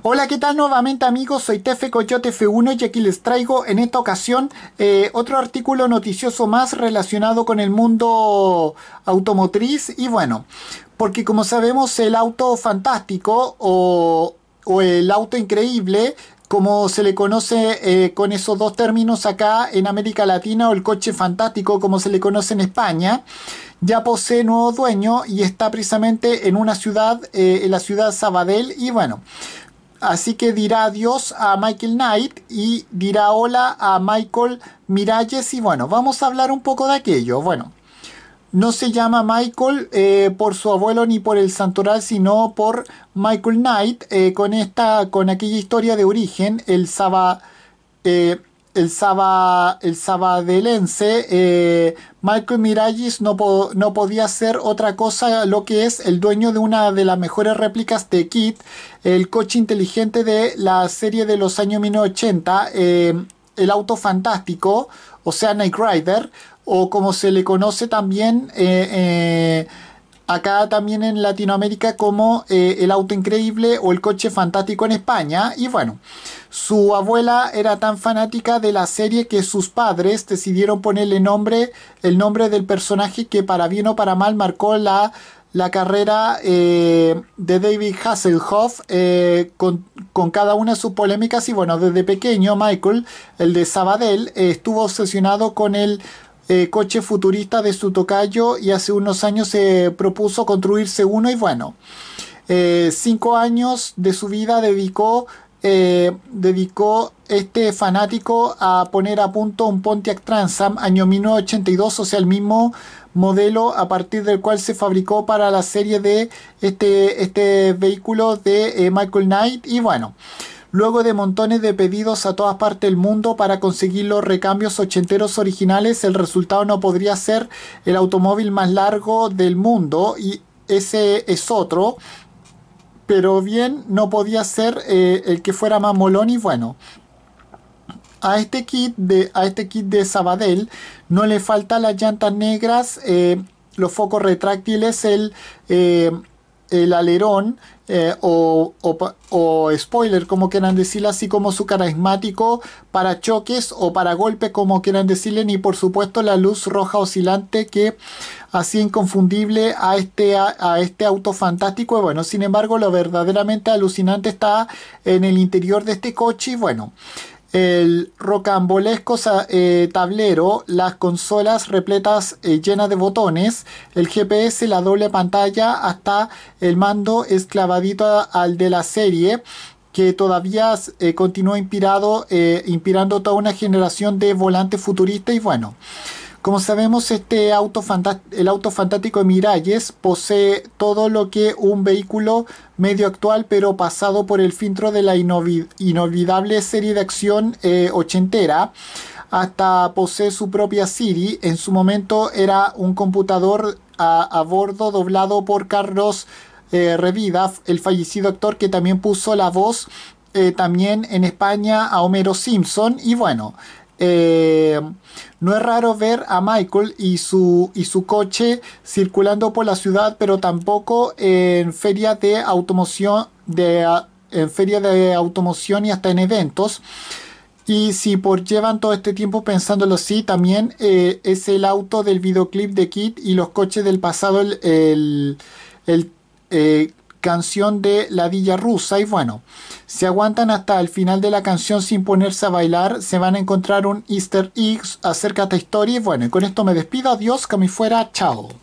Hola, ¿qué tal nuevamente amigos? Soy Tefe Coyote F1 y aquí les traigo en esta ocasión eh, otro artículo noticioso más relacionado con el mundo automotriz y bueno, porque como sabemos el auto fantástico o, el auto increíble como se le conoce eh, con esos dos términos acá en América Latina o el coche fantástico como se le conoce en España, ya posee nuevo dueño y está precisamente en una ciudad, eh, en la ciudad Sabadell y bueno, Así que dirá adiós a Michael Knight y dirá hola a Michael Miralles y bueno, vamos a hablar un poco de aquello. Bueno, no se llama Michael eh, por su abuelo ni por el santoral, sino por Michael Knight eh, con, esta, con aquella historia de origen, el Saba... Eh, el Saba, el Sabadelense, eh, Michael Miralles no, podía ser otra cosa lo que es el dueño de una de las mejores réplicas de Kit, el coche inteligente de la serie de los años 1980, eh, el auto fantástico, o sea, Night Rider, o como se le conoce también eh, acá también en Latinoamérica como el auto increíble o el coche fantástico en España, y bueno. Su abuela era tan fanática de la serie que sus padres decidieron ponerle nombre, el nombre del personaje que para bien o para mal marcó la, carrera eh, de David Hasselhoff eh, con, cada una de sus polémicas. Y bueno, desde pequeño Michael, el de Sabadell, eh, estuvo obsesionado con el coche futurista de su tocayo y hace unos años se propuso construirse uno y bueno, cinco años de su vida dedicó eh, dedicó este fanático a poner a punto un Pontiac Transam año 1982, o sea, el mismo modelo a partir del cual se fabricó para la serie de este, este vehículo de eh, Michael Knight. Y bueno, luego de montones de pedidos a todas partes del mundo para conseguir los recambios ochenteros originales, el resultado no podría ser el automóvil más largo del mundo y ese es otro pero bien no podía ser eh, el que fuera más molón y bueno. A este kit de, a este kit de Sabadell no le faltan las llantas negras, eh, los focos retráctiles, el... Eh, el alerón eh, o, spoiler, como quieran decirlo, así como su carismático para choques o para golpes, como quieran decirle, y por supuesto la luz roja oscilante que hacía inconfundible a este, a, este auto fantástico. bueno, sin embargo, lo verdaderamente alucinante está en el interior de este coche. Y bueno el rocambolesco eh, tablero, las consolas repletas eh, llenas de botones, el GPS, la doble pantalla, hasta el mando esclavadito al de la serie que todavía eh, continúa inspirado, inspirando toda una generación de volantes futuristas y bueno. Como sabemos, este auto el auto fantástico de Miralles posee todo lo que un vehículo medio actual, pero pasado por el filtro de la inolvidable serie de acción eh, ochentera. Hasta posee su propia Siri. En su momento era un computador a, bordo doblado por Carlos eh, Revida, el fallecido actor que también puso la voz eh, también en España a Homero Simpson. Y bueno, eh, no es raro ver a Michael y su, y su coche circulando por la ciudad, pero tampoco en ferias de automoción, de, en feria de automoción y hasta en eventos. Y si por llevan todo este tiempo pensándolo así, también eh, es el auto del videoclip de Kit y los coches del pasado el, eh, canción de La Villa Rusa y bueno, se aguantan hasta el final de la canción sin ponerse a bailar, se van a encontrar un easter egg acerca de esta historia y bueno, y con esto me despido, adiós, que me fuera, chao.